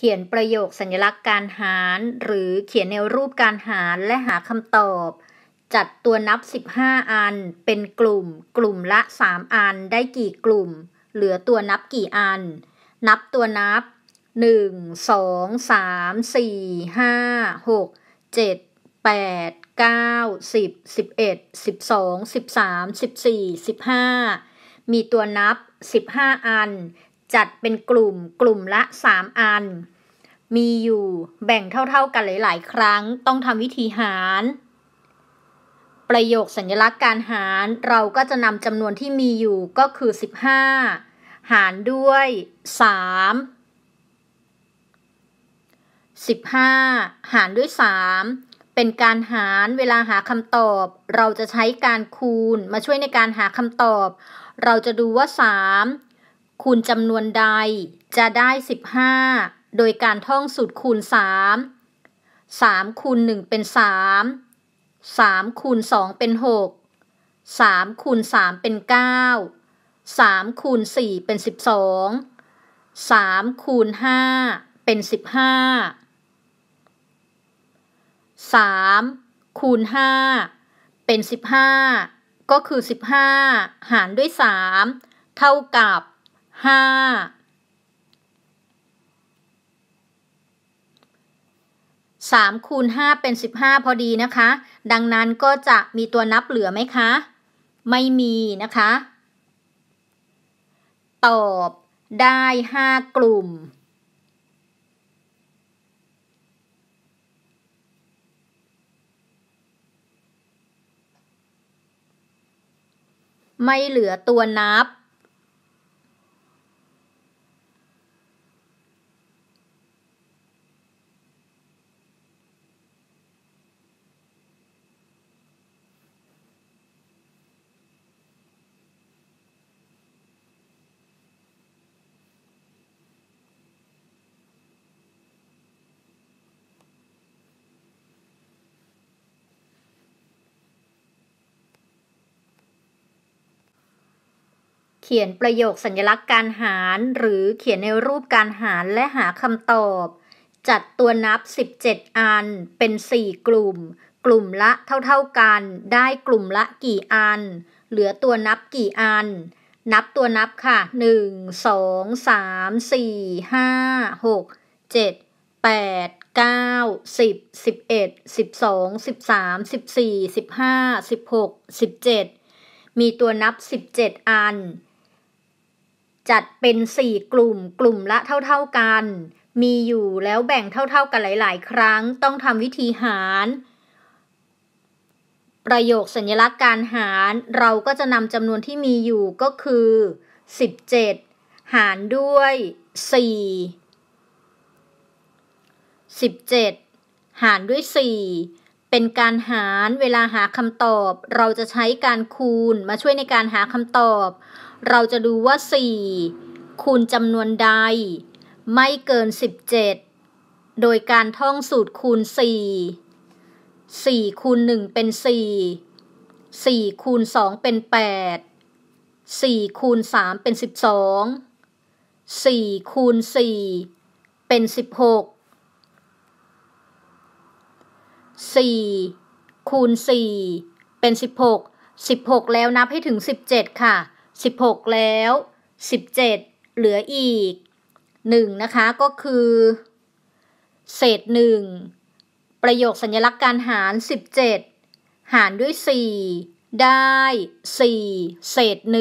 เขียนประโยคสัญลักษณ์การหารหรือเขียนแนวรูปการหารและหาคำตอบ จัดตัวนับ 15 อัน เป็นกลุ่มกลุ่มละ 3 อันได้กี่กลุ่ม เหลือตัวนับกี่อัน นับตัวนับ 1 2 3 4 5 6 7 8 9 10 11 12 13 14 15 มีตัวนับ 15 อันจัดเป็นกลุ่มกลุ่มละ 3 อัน มีอยู่แบ่งเท่าๆ กันหลาย ๆ ครั้ง ต้องทำวิธีหาร ประโยคสัญลักษณ์การหารเราก็จะนำจำนวนที่มีอยู่ก็คือ 15 หารด้วย 3 15 หารด้วย 3 เป็นการหารเวลาหาคำตอบ เราจะใช้การคูณมาช่วยในการหาคำตอบ เราจะดูว่า 3คูณจำนวนใดจะได้ 15 โดยการท่องสูตรคูณ 3 3คูณ1 เป็น 3 3คูณ2เป็น 6 3คูณ3 เป็น 9 3คูณ4 เป็น 12 3คูณ5 เป็น 15 3คูณ5 เป็น 15 ก็คือ 15 หารด้วย 3 เท่ากับห้าสามคูณห้าเป็นสิบห้าพอดีนะคะ ดังนั้นก็จะมีตัวนับเหลือไหมคะ ไม่มีนะคะ ตอบได้ห้ากลุ่ม ไม่เหลือตัวนับขียนประโยคสัญลักษณ์การหารหรือเขียนในรูปการหารและหาคำตอบ จัดตัวนับ 17 อันเป็น 4 กลุ่ม กลุ่มละเท่า ๆกัน ได้กลุ่มละกี่อัน เหลือตัวนับกี่อัน นับตัวนับค่ะ 1 2 3 4 5 6 7 8 9 10 11 12 13 14 15 16 17 มีตัวนับ 17 อันจัดเป็น 4 กลุ่มกลุ่มละเท่าๆกัน มีอยู่แล้วแบ่งเท่าๆกันหลาย ๆ ครั้ง ต้องทำวิธีหาร ประโยคสัญลักษณ์การหารเราก็จะนำจำนวนที่มีอยู่ก็คือ 17 หารด้วย 4 17 หารด้วย 4เป็นการหารเวลาหาคำตอบ เราจะใช้การคูณมาช่วยในการหาคำตอบ เราจะดูว่า 4 คูณจำนวนใด ไม่เกิน 17 โดยการท่องสูตรคูณ 4 4 คูณ1เป็น 4 4 คูณ2เป็น 8 4 คูณ3เป็น 12 4 คูณ4เป็น 16 4คูณ4เป็น 16 16 แล้วนับให้ถึง 17 ค่ะ 16 แล้ว 17 เหลืออีก 1 นะคะก็คือ เศษ 1 ประโยคสัญลักษณ์การหาร 17 หารด้วย 4 ได้ 4 เศษ 1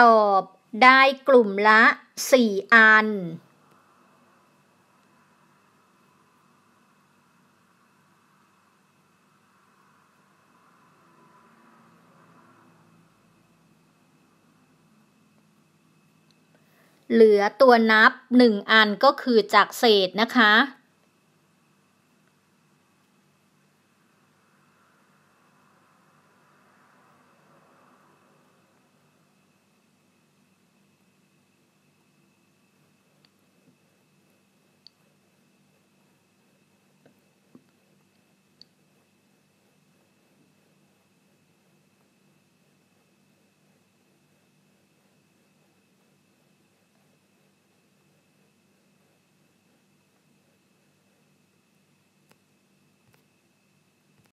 ตอบ ได้กลุ่มละ 4 อัน เหลือตัวนับ 1 อันก็คือจากเศษนะคะ